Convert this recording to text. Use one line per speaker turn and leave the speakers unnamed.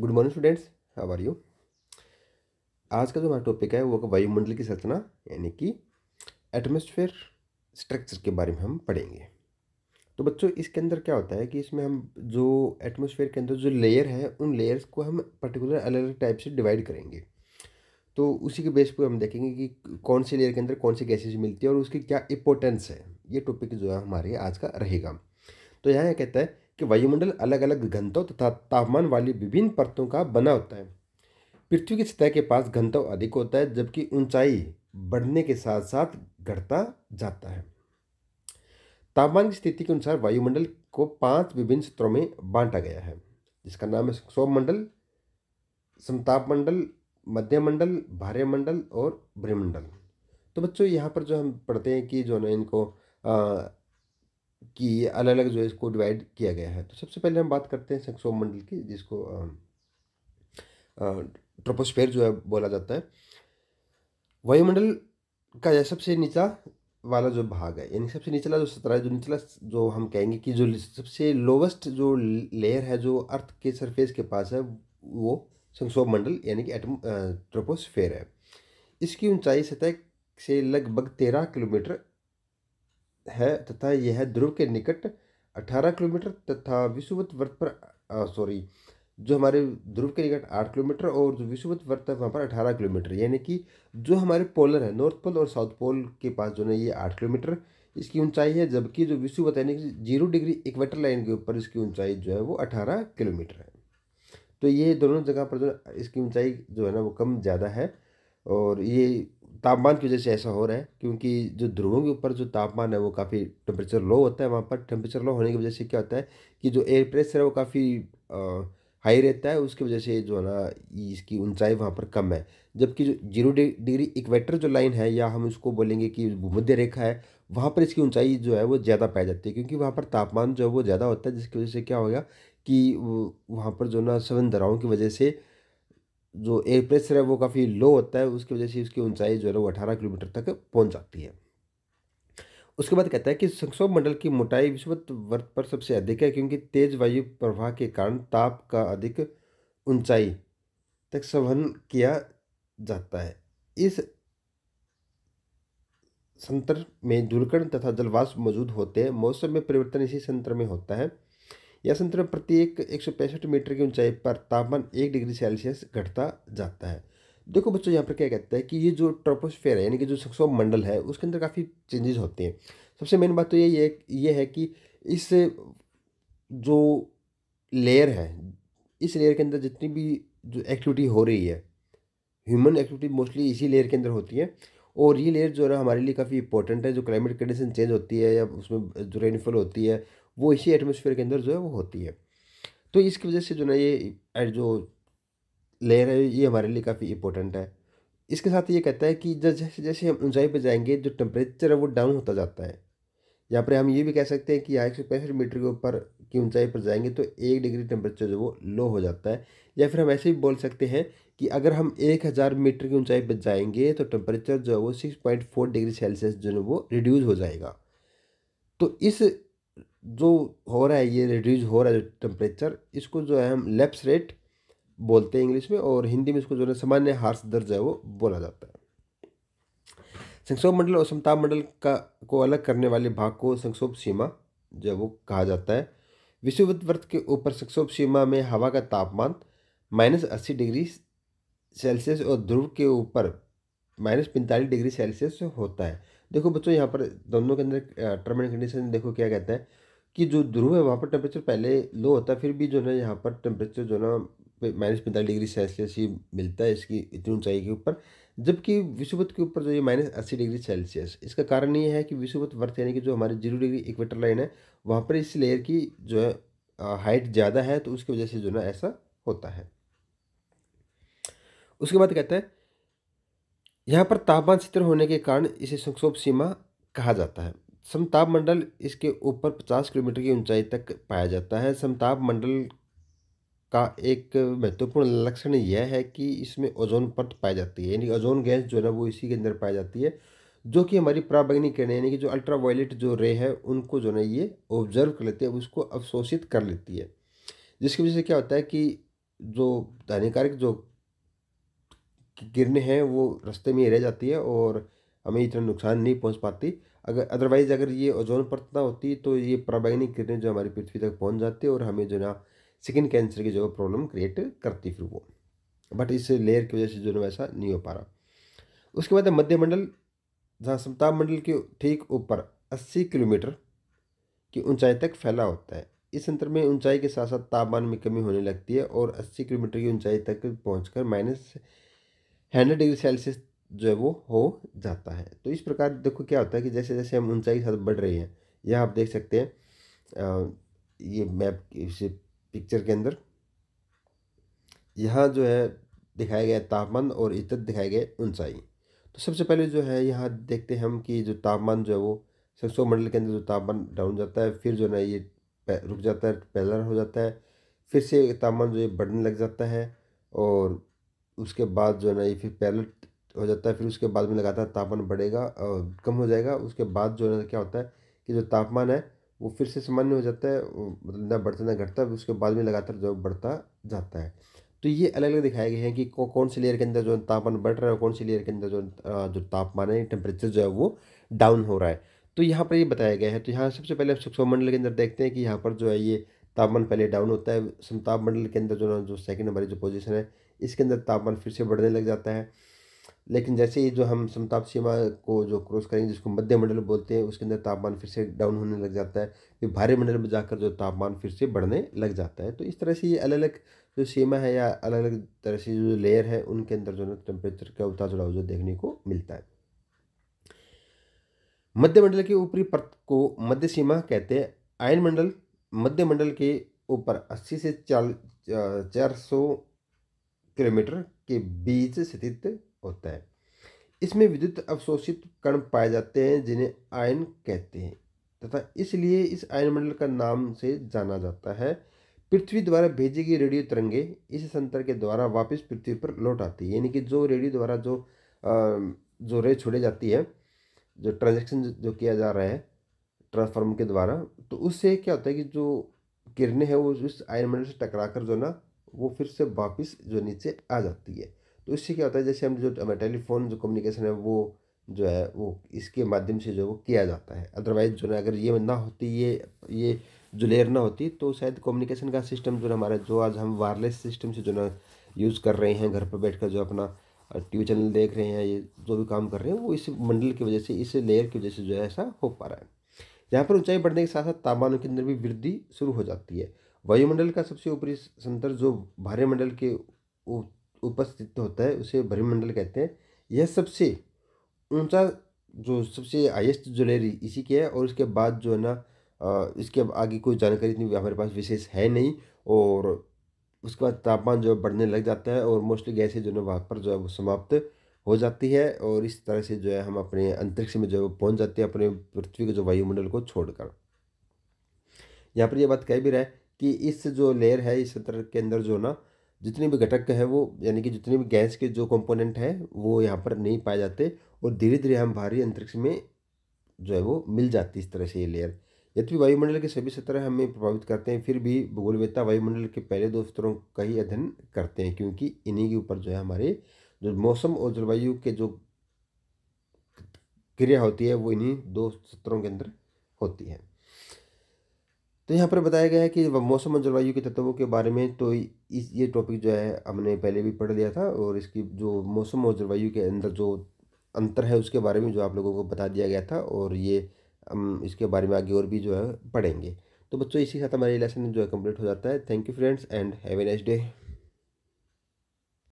good morning students how are you आज का जो हमारा टॉपिक है वो वायुमंडल की संरचना यानी कि एटमोसफेयर स्ट्रक्चर के बारे में हम पढ़ेंगे तो बच्चों इसके अंदर क्या होता है कि इसमें हम जो एटमोसफेयर के अंदर जो लेयर है उन लेयर्स को हम पर्टिकुलर अलग अलग टाइप से डिवाइड करेंगे तो उसी के बेस पर हम देखेंगे कि कौन से लेयर के अंदर कौन सी गैसेज मिलती है और उसकी क्या इंपॉर्टेंस है ये टॉपिक जो है हमारे आज का रहेगा तो यहाँ यह कहता है कि वायुमंडल अलग अलग घंतों तथा तापमान वाली विभिन्न परतों का बना होता है पृथ्वी की सतह के पास घनत्व अधिक होता है जबकि ऊंचाई बढ़ने के साथ साथ घटता जाता है तापमान की स्थिति के अनुसार वायुमंडल को पांच विभिन्न स्तरों में बांटा गया है जिसका नाम है सोम मंडल समताप मंडल मध्य मंडल भार्य मंडल और भ्रमंडल तो बच्चों यहाँ पर जो हम पढ़ते हैं कि जो है इनको की अलग अलग जो है इसको डिवाइड किया गया है तो सबसे पहले हम बात करते हैं संक्षोभ मंडल की जिसको ट्रोपोस्फेयर जो है बोला जाता है वायुमंडल का यह सबसे नीचा वाला जो भाग है यानी सबसे निचला जो सतरा है जो निचला जो हम कहेंगे कि जो सबसे लोवेस्ट जो लेयर है जो अर्थ के सरफेस के पास है वो संक्षोभ मंडल यानी कि एटम ट्रोपोस्फेयर है इसकी ऊंचाई सतह से लगभग तेरह किलोमीटर है तथा यह ध्रुव के निकट अठारह किलोमीटर तथा विषुवत वर्त पर सॉरी जो हमारे ध्रुव के निकट आठ किलोमीटर और जो विषुवत वर्त है वहाँ पर अठारह किलोमीटर यानी कि जो हमारे पोलर है नॉर्थ पोल और साउथ पोल के पास जो है ये आठ किलोमीटर इसकी ऊंचाई है जबकि जो विषुवत यानी कि जीरो डिग्री इक्वेटर लाइन के ऊपर इसकी ऊंचाई जो है वो अठारह किलोमीटर है तो ये दोनों जगह पर जो इसकी ऊंचाई जो है ना वो कम ज़्यादा है और ये तापमान की वजह से ऐसा हो रहा है क्योंकि जो ध्रुवों के ऊपर जो तापमान है वो काफ़ी टेम्परेचर लो होता है वहाँ पर टेम्परेचर लो होने की वजह से क्या होता है कि जो एयर प्रेशर है वो काफ़ी हाई रहता है उसकी वजह से जो है ना इसकी ऊंचाई वहाँ पर कम है जबकि जो जीरो डिग्री इक्वेटर जो लाइन है या हम उसको बोलेंगे कि भूमध्य रेखा है वहाँ पर इसकी ऊंचाई जो है वो ज़्यादा पाई जाती है क्योंकि वहाँ पर तापमान जो है वो ज़्यादा होता है जिसकी वजह से क्या होगा कि वहाँ पर जो ना सवन दराओं की वजह से जो एयर प्रेशर है वो काफ़ी लो होता है उसकी वजह से उसकी ऊंचाई जो है वो अठारह किलोमीटर तक पहुंच जाती है उसके बाद कहता है कि संक्षोभ मंडल की मोटाई विश्वत वर्त पर सबसे अधिक है क्योंकि तेज वायु प्रवाह के कारण ताप का अधिक ऊंचाई तक संवहन किया जाता है इस संतर में धुलकण तथा जलवाष्प मौजूद होते हैं मौसम में परिवर्तन इसी संतर में होता है यह संतुलन प्रत्येक एक सौ पैंसठ मीटर की ऊंचाई पर तापमान एक डिग्री सेल्सियस घटता जाता है देखो बच्चों यहाँ पर क्या कहता है कि ये जो ट्रोपोस्फेयर है यानी कि जो सक्सो मंडल है उसके अंदर काफ़ी चेंजेस होते हैं सबसे मेन बात तो ये है ये है कि इस जो लेयर है इस लेयर के अंदर जितनी भी जो एक्टिविटी हो रही है ह्यूमन एक्टिविटी मोस्टली इसी लेयर के अंदर होती है और ये लेयर जो है हमारे लिए काफ़ी इंपॉर्टेंट है जो क्लाइमेट कंडीशन चेंज होती है या उसमें जो रेनफॉल होती है वो इसी एटमोसफेयर के अंदर जो है वो होती है तो इसकी वजह से जो ना ये जो लेयर है ये हमारे लिए काफ़ी इंपॉर्टेंट है इसके साथ ये कहता है कि जैसे जैसे हम ऊंचाई पर जाएंगे जो टेम्परेचर है वो डाउन होता जाता है यहाँ पर हम ये भी कह सकते हैं कि यहाँ एक सौ पैंसठ मीटर के ऊपर की ऊंचाई पर जाएंगे तो एक डिग्री टेम्परेचर जो वो लो हो जाता है या फिर हम ऐसे भी बोल सकते हैं कि अगर हम एक हज़ार मीटर की ऊंचाई पर जाएंगे तो टेम्परेचर जो है वो six point four degree Celsius जो है वो रिड्यूज़ हो जाएगा तो इस जो हो रहा है ये रिड्यूज हो रहा है जो टेम्परेचर इसको जो है हम लेप्स रेट बोलते हैं इंग्लिश में और हिंदी में इसको जो है सामान्य हार्स दर जो है वो बोला जाता है संक्षोभ मंडल और समताप मंडल का को अलग करने वाले भाग को संक्षोभ सीमा जो है वो कहा जाता है विश्व वर्त के ऊपर संक्षोभ सीमा में हवा का तापमान माइनस अस्सी डिग्री सेल्सियस और ध्रुव के ऊपर माइनस पैंतालीस डिग्री सेल्सियस होता है देखो बच्चों यहाँ पर दोनों के अंदर टर्म एंड कंडीशन देखो क्या कहता है कि जो ध्रुव है वहाँ पर टेम्परेचर पहले लो होता है फिर भी जो है यहाँ पर टेम्परेचर जो ना माइनस पैंतालीस डिग्री सेल्सियस ही मिलता है इसकी इतनी ऊंचाई के ऊपर जबकि विषुवत के ऊपर जो ये माइनस अस्सी डिग्री सेल्सियस इसका कारण ये है कि विषुवत वर्थ यानी कि जो हमारी जीरो डिग्री इक्वेटर लाइन है वहाँ पर इस लेयर की जो है हाइट ज़्यादा है तो उसकी वजह से जो ना ऐसा होता है उसके बाद कहता है यहाँ पर तापमान स्थिर होने के कारण इसे संक्षोभ सीमा कहा जाता है समताप मंडल इसके ऊपर 50 किलोमीटर की ऊंचाई तक पाया जाता है समताप मंडल का एक महत्वपूर्ण लक्षण यह है कि इसमें ओजोन परत पाई जाती है यानी ओजोन गैस जो है ना वो इसी के अंदर पाई जाती है जो कि हमारी पराबैंगनी किरण यानी कि जो अल्ट्रावायलेट जो रे है उनको जो है ये ऑब्जर्व कर लेती है उसको अवशोषित कर लेती है जिसकी वजह से क्या होता है कि जो हानिकारक जो किरणें हैं वो रास्ते में ही रह जाती है और हमें इतना नुकसान नहीं पहुंच पाती अगर अदरवाइज़ अगर ये ओजोन परत ना होती तो ये पराबैंगनी किरणें जो हमारी पृथ्वी तक पहुंच जाती है और हमें जो ना स्किन कैंसर की जो प्रॉब्लम क्रिएट करती फिर वो बट इस लेयर की वजह से जो है वैसा नहीं हो पा रहा उसके बाद मध्यमंडल जहाँ समताप मंडल के ठीक ऊपर अस्सी किलोमीटर की ऊंचाई तक फैला होता है इस अंतर में ऊंचाई के साथ साथ तापमान में कमी होने लगती है और 80 किलोमीटर की ऊंचाई तक पहुंचकर माइनस हंड्रेड डिग्री सेल्सियस जो है वो हो जाता है तो इस प्रकार देखो क्या होता है कि जैसे जैसे हम ऊंचाई के साथ बढ़ रहे हैं यह आप देख सकते हैं ये मैप इस पिक्चर के अंदर यहाँ जो है दिखाया गया तापमान और इतर दिखाई गए ऊंचाई तो सबसे पहले जो है यहाँ देखते हैं हम कि जो तापमान जो है वो सरसों मंडल के अंदर जो तापमान डाउन जाता है फिर जो है ये रुक जाता है पैदल हो जाता है फिर से तापमान जो है बढ़ने लग जाता है और उसके बाद जो है ना ये फिर पैलेट हो जाता है फिर उसके बाद में लगातार तापमान बढ़ेगा और कम हो जाएगा उसके बाद जो है ना क्या होता है कि जो तापमान है वो फिर से सामान्य हो जाता है मतलब ना बढ़ता ना घटता उसके बाद में लगातार जो बढ़ता जाता है तो ये अलग अलग दिखाए गए हैं कि कौन सी लेयर के अंदर जो तापमान बढ़ रहा है कौन सी लेयर के अंदर जो जो तापमान है टेम्परेचर जो है वो डाउन हो रहा है तो यहाँ पर ये बताया गया है तो यहाँ सबसे पहले सूक्ष्म मंडल के अंदर देखते हैं कि यहाँ पर जो है ये तापमान पहले डाउन होता है समताप मंडल के अंदर जो ना जो सेकंड नंबर जो पोजीशन है इसके अंदर तापमान फिर से बढ़ने लग जाता है लेकिन जैसे ही जो हम समताप सीमा को जो क्रॉस करेंगे जिसको मध्य मंडल बोलते हैं उसके अंदर तापमान फिर से डाउन होने लग जाता है फिर भारी मंडल में जाकर जो तापमान फिर से बढ़ने लग जाता है तो इस तरह से ये अलग अलग जो सीमा है या अलग अलग तरह से जो लेयर है उनके अंदर जो है टेम्परेचर का उतार चढ़ाव जो देखने को मिलता है मध्य मंडल के ऊपरी परत को मध्य सीमा कहते हैं आयन मंडल मध्य मंडल के ऊपर अस्सी से चाल चार सौ किलोमीटर के बीच स्थित होता है इसमें विद्युत अवशोषित कण पाए जाते हैं जिन्हें आयन कहते हैं तथा इसलिए इस आयनमंडल का नाम से जाना जाता है पृथ्वी द्वारा भेजी गई रेडियो तरंगे इस संतर के द्वारा वापस पृथ्वी पर लौट आती है यानी कि जो रेडियो द्वारा जो जो रे छोड़ी जाती है जो ट्रांजेक्शन जो किया जा रहा है ट्रांसफार्मर के द्वारा तो उससे क्या होता है कि जो किरणें हैं वो उस आयनमंडल से टकरा कर जो ना वो फिर से वापस जो नीचे आ जाती है तो इससे क्या होता है जैसे हम जो हमारा टेलीफोन जो कम्युनिकेशन है वो जो है वो इसके माध्यम से जो वो किया जाता है अदरवाइज जो है अगर ये ना होती ये ये जो लेयर ना होती तो शायद कम्युनिकेशन का सिस्टम जो है हमारा जो आज हम वायरलेस सिस्टम से जो ना यूज़ कर रहे हैं घर पर बैठ कर जो अपना टी वी चैनल देख रहे हैं ये जो भी काम कर रहे हैं वो इस मंडल की वजह से इस लेयर की वजह से जो है ऐसा हो पा रहा है यहाँ पर ऊंचाई बढ़ने के साथ साथ तापमानों के अंदर भी वृद्धि शुरू हो जाती है वायुमंडल का सबसे ऊपरी संतर जो मंडल के उपस्थित होता है उसे भरिमंडल कहते हैं यह सबसे ऊंचा जो सबसे हाइस्ट ज्वेलरी इसी की है और उसके बाद जो है ना इसके आगे कोई जानकारी इतनी हमारे पास विशेष है नहीं और उसके बाद तापमान जो है बढ़ने लग जाता है और मोस्टली गैसें जो है वहाँ पर जो है वो समाप्त हो जाती है और इस तरह से जो है हम अपने अंतरिक्ष में जो है पहुँच जाते हैं अपने पृथ्वी के जो वायुमंडल को छोड़कर यहाँ पर यह बात कह भी रहा है कि इस जो लेयर है इस सतर के अंदर जो ना जितने भी घटक है वो यानी कि जितने भी गैस के जो कंपोनेंट है वो यहाँ पर नहीं पाए जाते और धीरे धीरे हम भारी अंतरिक्ष में जो है वो मिल जाती इस तरह से ये लेयर यद्यपि वायुमंडल के सभी सतर हमें प्रभावित करते हैं फिर भी भूगोलवेता वायुमंडल के पहले दो स्तरों का ही अध्ययन करते हैं क्योंकि इन्हीं के ऊपर जो है हमारे जो मौसम और जलवायु के जो क्रिया होती है वो इन्हीं दो सत्रों के अंदर होती है तो यहाँ पर बताया गया है कि मौसम और जलवायु के तत्वों के बारे में तो इस ये टॉपिक जो है हमने पहले भी पढ़ लिया था और इसकी जो मौसम और जलवायु के अंदर जो अंतर है उसके बारे में जो आप लोगों को बता दिया गया था और ये हम इसके बारे में आगे और भी जो है पढ़ेंगे तो बच्चों इसी के साथ हमारे लेसन जो है कम्प्लीट हो जाता है thank you friends and have nice day